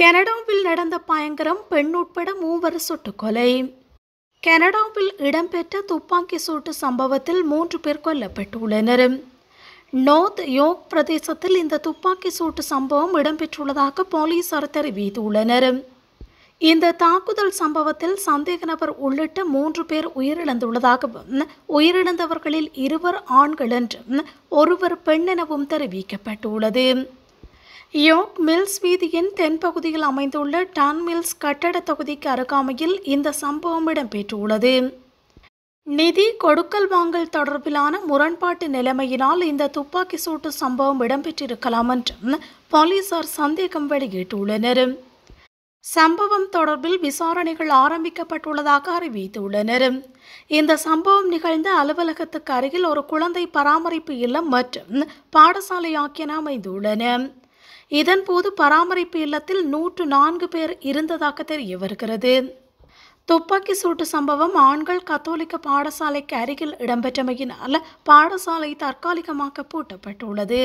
கனடாவில் நடந்த பயங்கரம் பெண் உட்பட மூவர் சுட்டுக்கொலை கனடாவில் இடம்பெற்ற துப்பாக்கி சூட்டு சம்பவத்தில் மூன்று பேர் கொல்லப்பட்டுள்ளனர் நோர்த் யோக் பிரதேசத்தில் இந்த துப்பாக்கி சூட்டு சம்பவம் இடம்பெற்றுள்ளதாக போலீசார் தெரிவித்துள்ளனர் இந்த தாக்குதல் சம்பவத்தில் சந்தேக நபர் உள்ளிட்ட மூன்று பேர் உயிரிழந்துள்ளதாகவும் உயிரிழந்தவர்களில் இருவர் ஆண்கள் என்றும் ஒருவர் பெண் எனவும் தெரிவிக்கப்பட்டுள்ளது யோக் மில்ஸ் வீதியின் தென்பகுதியில் அமைந்துள்ள டான் மில்ஸ் கட்டட தொகுதிக்கு அருகாமையில் இந்த சம்பவம் இடம்பெற்றுள்ளது நிதி கொடுக்கல் வாங்கல் தொடர்பிலான முரண்பாட்டு நிலைமையினால் இந்த துப்பாக்கி சூட்டு சம்பவம் இடம்பெற்றிருக்கலாம் என்றும் போலீசார் சந்தேகம் வெளியிட்டுள்ளனர் சம்பவம் தொடர்பில் விசாரணைகள் ஆரம்பிக்கப்பட்டுள்ளதாக அறிவித்துள்ளனர் இந்த சம்பவம் நிகழ்ந்த அலுவலகத்துக்கு அருகில் ஒரு குழந்தை பராமரிப்பு இல்லம் மற்றும் பாடசாலை ஆகியன அமைந்துள்ளன இதன்போது பராமரிப்பு இல்லத்தில் நூற்று நான்கு பேர் இருந்ததாக தெரிய வருகிறது துப்பாக்கி சூட்டு சம்பவம் ஆண்கள் கத்தோலிக்க பாடசாலைக்கு அருகில் இடம்பெற்றமையினால் பாடசாலை தற்காலிகமாக பூட்டப்பட்டுள்ளது